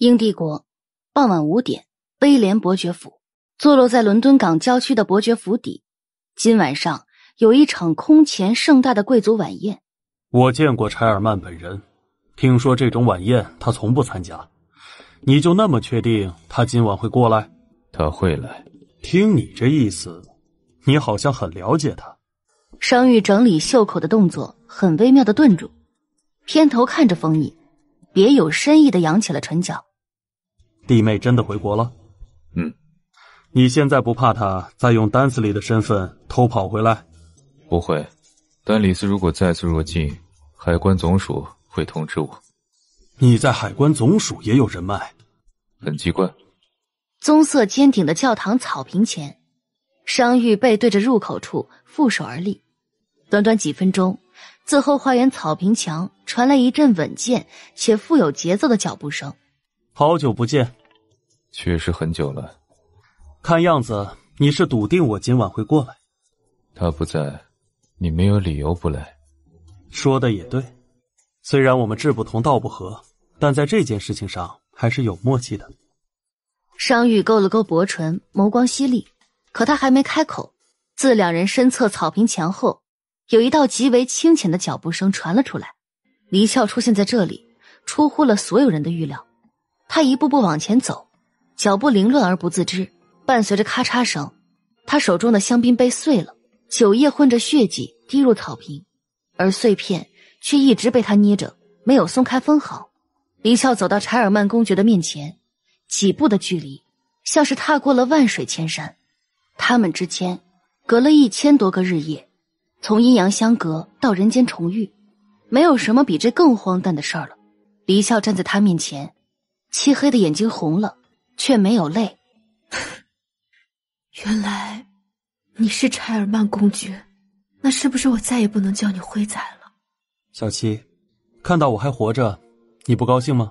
英帝国，傍晚五点，威廉伯爵府，坐落在伦敦港郊区的伯爵府邸，今晚上有一场空前盛大的贵族晚宴。我见过柴尔曼本人，听说这种晚宴他从不参加。你就那么确定他今晚会过来？他会来。听你这意思，你好像很了解他。商玉整理袖口的动作很微妙的顿住，偏头看着风印，别有深意的扬起了唇角。弟妹真的回国了。嗯，你现在不怕他再用丹斯利的身份偷跑回来？不会，丹李斯如果再次入境，海关总署会通知我。你在海关总署也有人脉，很奇怪。棕色尖顶的教堂草坪前，商誉背对着入口处，负手而立。短短几分钟，自后花园草坪墙传来一阵稳健且富有节奏的脚步声。好久不见。确实很久了，看样子你是笃定我今晚会过来。他不在，你没有理由不来。说的也对，虽然我们志不同道不合，但在这件事情上还是有默契的。商誉勾了勾薄唇，眸光犀利。可他还没开口，自两人身侧草坪前后，有一道极为清浅的脚步声传了出来。黎啸出现在这里，出乎了所有人的预料。他一步步往前走。脚步凌乱而不自知，伴随着咔嚓声，他手中的香槟杯碎了，酒液混着血迹滴入草坪，而碎片却一直被他捏着，没有松开分毫。林笑走到柴尔曼公爵的面前，几步的距离，像是踏过了万水千山。他们之间，隔了一千多个日夜，从阴阳相隔到人间重遇，没有什么比这更荒诞的事儿了。离笑站在他面前，漆黑的眼睛红了。却没有泪。原来你是柴尔曼公爵，那是不是我再也不能叫你辉仔了？小七，看到我还活着，你不高兴吗？